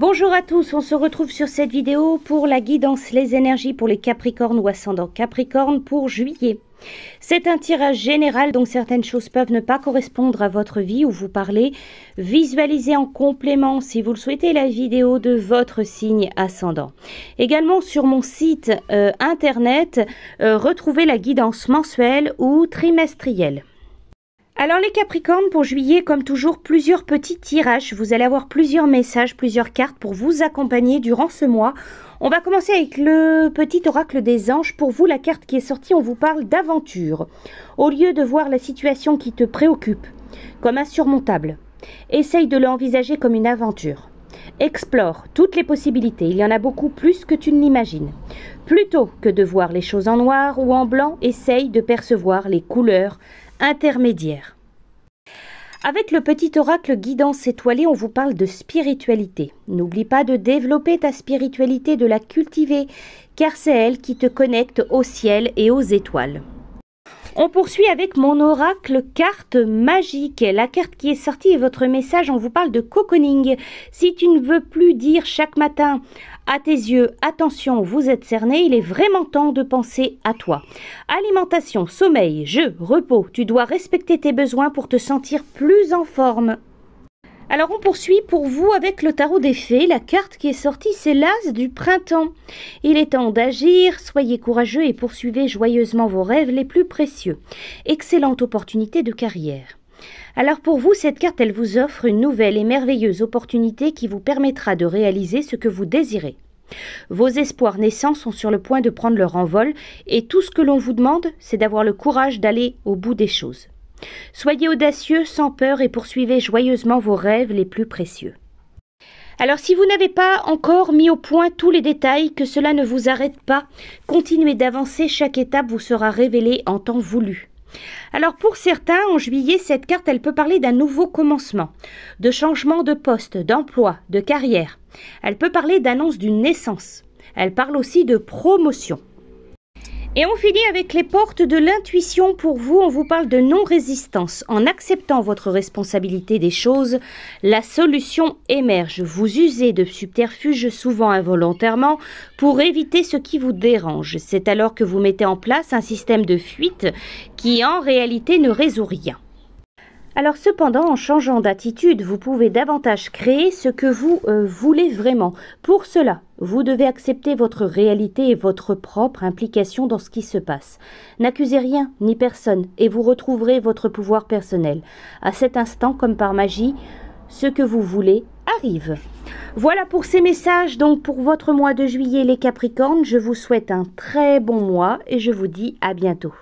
Bonjour à tous, on se retrouve sur cette vidéo pour la guidance Les énergies pour les Capricornes ou ascendant Capricorne pour juillet. C'est un tirage général donc certaines choses peuvent ne pas correspondre à votre vie ou vous parler. Visualisez en complément, si vous le souhaitez, la vidéo de votre signe ascendant. Également sur mon site euh, internet, euh, retrouvez la guidance mensuelle ou trimestrielle. Alors les Capricornes, pour juillet, comme toujours, plusieurs petits tirages. Vous allez avoir plusieurs messages, plusieurs cartes pour vous accompagner durant ce mois. On va commencer avec le petit oracle des anges. Pour vous, la carte qui est sortie, on vous parle d'aventure. Au lieu de voir la situation qui te préoccupe comme insurmontable, essaye de l'envisager comme une aventure. Explore toutes les possibilités, il y en a beaucoup plus que tu ne l'imagines. Plutôt que de voir les choses en noir ou en blanc, essaye de percevoir les couleurs, intermédiaire. Avec le petit oracle guidance étoilée, on vous parle de spiritualité. N'oublie pas de développer ta spiritualité, de la cultiver, car c'est elle qui te connecte au ciel et aux étoiles. On poursuit avec mon oracle carte magique. La carte qui est sortie est votre message. On vous parle de cocooning. Si tu ne veux plus dire chaque matin à tes yeux, attention, vous êtes cerné, il est vraiment temps de penser à toi. Alimentation, sommeil, jeu, repos, tu dois respecter tes besoins pour te sentir plus en forme. Alors on poursuit pour vous avec le tarot des fées. La carte qui est sortie, c'est l'as du printemps. Il est temps d'agir, soyez courageux et poursuivez joyeusement vos rêves les plus précieux. Excellente opportunité de carrière. Alors pour vous, cette carte, elle vous offre une nouvelle et merveilleuse opportunité qui vous permettra de réaliser ce que vous désirez. Vos espoirs naissants sont sur le point de prendre leur envol et tout ce que l'on vous demande, c'est d'avoir le courage d'aller au bout des choses. Soyez audacieux, sans peur, et poursuivez joyeusement vos rêves les plus précieux. Alors si vous n'avez pas encore mis au point tous les détails, que cela ne vous arrête pas, continuez d'avancer, chaque étape vous sera révélée en temps voulu. Alors pour certains, en juillet, cette carte, elle peut parler d'un nouveau commencement, de changement de poste, d'emploi, de carrière. Elle peut parler d'annonce d'une naissance. Elle parle aussi de promotion. Et on finit avec les portes de l'intuition pour vous. On vous parle de non-résistance. En acceptant votre responsabilité des choses, la solution émerge. Vous usez de subterfuges souvent involontairement pour éviter ce qui vous dérange. C'est alors que vous mettez en place un système de fuite qui en réalité ne résout rien. Alors cependant, en changeant d'attitude, vous pouvez davantage créer ce que vous euh, voulez vraiment. Pour cela, vous devez accepter votre réalité et votre propre implication dans ce qui se passe. N'accusez rien ni personne et vous retrouverez votre pouvoir personnel. À cet instant, comme par magie, ce que vous voulez arrive. Voilà pour ces messages donc pour votre mois de juillet les Capricornes. Je vous souhaite un très bon mois et je vous dis à bientôt.